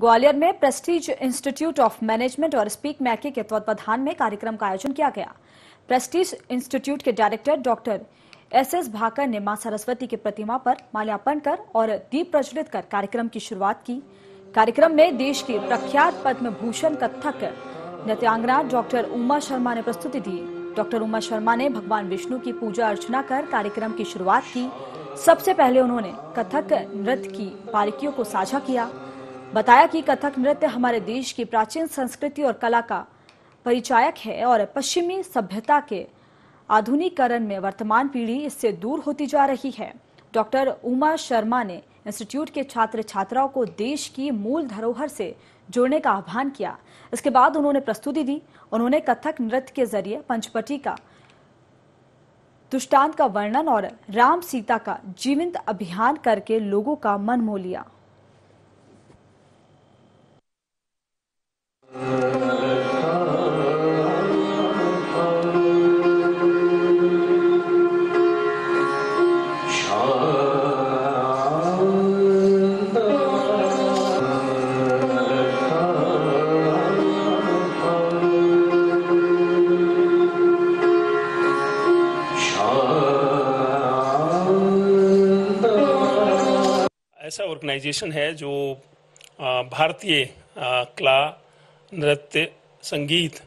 ग्वालियर में Prestige Institute of Management और स्पीक मैके के तत्वावधान में कार्यक्रम का आयोजन किया गया प्रेस्टीज इंस्टीट्यूट के director doctor S S Bhakar ने मां सरस्वती की प्रतिमा पर माल्यार्पण कर और दीप प्रज्वलित कर कार्यक्रम की शुरुआत की कार्यक्रम में देश के प्रख्यात पद्म भूषण कथक नृत्यांगना डॉक्टर उमा शर्मा ने प्रस्तुति दी डॉक्टर उमा शर्मा ने भगवान विष्णु की पूजा अर्चना कर कार्यक्रम की शुरुआत की सबसे पहले उन्होंने कथक नृत्य की बारीकियों को साझा किया बताया कि कथक नृत्य हमारे देश की प्राचीन संस्कृति और कला का परिचायक है और पश्चिमी सभ्यता के आधुनिकरण में वर्तमान पीढ़ी इससे दूर होती जा रही है डॉक्टर उमा शर्मा ने इंस्टीट्यूट के छात्र छात्राओं को देश की मूल धरोहर से जोड़ने का आह्वान किया इसके बाद उन्होंने प्रस्तुति दी उन्होंने कथक नृत्य के जरिए पंचपटी का दुष्टांत का वर्णन और राम सीता का जीवंत अभियान करके लोगों का मन मोह लिया ऐसा ऑर्गेनाइजेशन है जो भारतीय कला नृत्य संगीत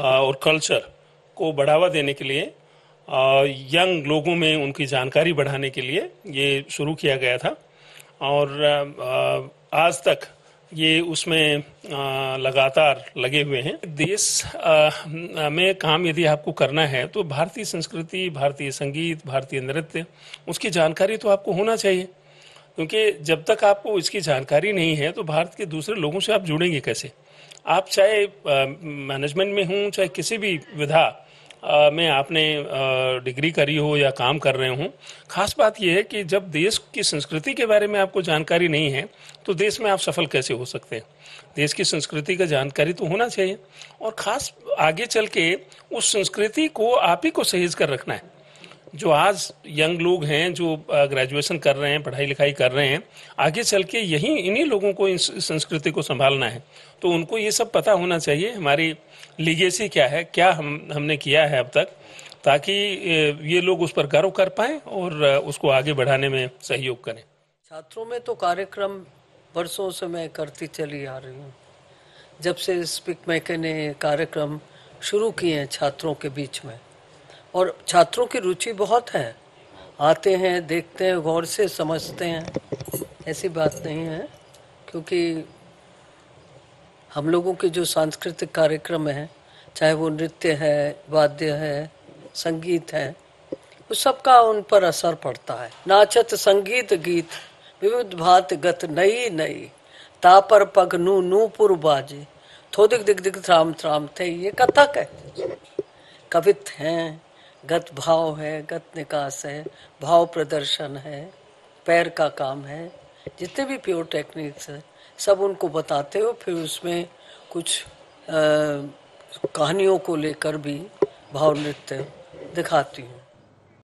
और कल्चर को बढ़ावा देने के लिए यंग लोगों में उनकी जानकारी बढ़ाने के लिए ये शुरू किया गया था और आज तक ये उसमें लगातार लगे हुए हैं देश में काम यदि आपको करना है तो भारतीय संस्कृति भारतीय संगीत भारतीय नृत्य उसकी जानकारी तो आपको होना चाहिए क्योंकि जब तक आपको इसकी जानकारी नहीं है तो भारत के दूसरे लोगों से आप जुड़ेंगे कैसे आप चाहे मैनेजमेंट में हों चाहे किसी भी विधा में आपने डिग्री करी हो या काम कर रहे हों खास बात यह है कि जब देश की संस्कृति के बारे में आपको जानकारी नहीं है तो देश में आप सफल कैसे हो सकते हैं देश की संस्कृति का जानकारी तो होना चाहिए और खास आगे चल के उस संस्कृति को आप ही को सहेज कर रखना है जो आज यंग लोग हैं जो ग्रेजुएशन कर रहे हैं पढ़ाई लिखाई कर रहे हैं आगे चल के यही इन्हीं लोगों को इस संस्कृति को संभालना है तो उनको ये सब पता होना चाहिए हमारी लीगेसी क्या है क्या हम हमने किया है अब तक ताकि ये लोग उस पर गर्व कर पाए और उसको आगे बढ़ाने में सहयोग करें छात्रों में तो कार्यक्रम बरसों से मैं करती चली आ रही हूँ जब से स्पिक मैके ने कार्यक्रम शुरू किए हैं छात्रों के बीच में और छात्रों की रुचि बहुत है आते हैं देखते हैं गौर से समझते हैं ऐसी बात नहीं है क्योंकि हम लोगों के जो सांस्कृतिक कार्यक्रम हैं चाहे वो नृत्य है वाद्य है संगीत है वो सबका उन पर असर पड़ता है नाचत संगीत गीत विविध भात गत नई नई तापर पग नू पुर बाजे थो दिख दिख दिख थ्राम थ्राम थे ये कथक है कवित हैं गत भाव है गत निकास है भाव प्रदर्शन है पैर का काम है जितने भी प्योर टेक्निक्स हैं सब उनको बताते हो फिर उसमें कुछ आ, कहानियों को लेकर भी भाव नृत्य दिखाती हूँ